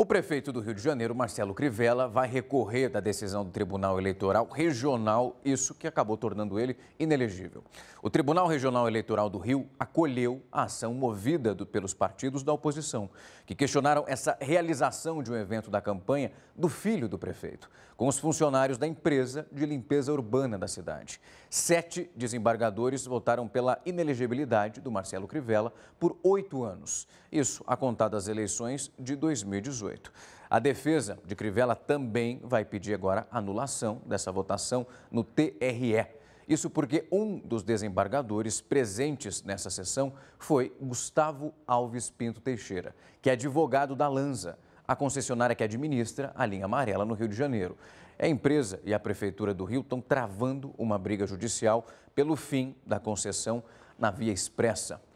O prefeito do Rio de Janeiro, Marcelo Crivella, vai recorrer da decisão do Tribunal Eleitoral Regional, isso que acabou tornando ele inelegível. O Tribunal Regional Eleitoral do Rio acolheu a ação movida do, pelos partidos da oposição, que questionaram essa realização de um evento da campanha do filho do prefeito, com os funcionários da empresa de limpeza urbana da cidade. Sete desembargadores votaram pela inelegibilidade do Marcelo Crivella por oito anos, isso a contar das eleições de 2018. 2018. A defesa de Crivella também vai pedir agora anulação dessa votação no TRE. Isso porque um dos desembargadores presentes nessa sessão foi Gustavo Alves Pinto Teixeira, que é advogado da Lanza, a concessionária que administra a linha amarela no Rio de Janeiro. É a empresa e a Prefeitura do Rio estão travando uma briga judicial pelo fim da concessão na Via Expressa.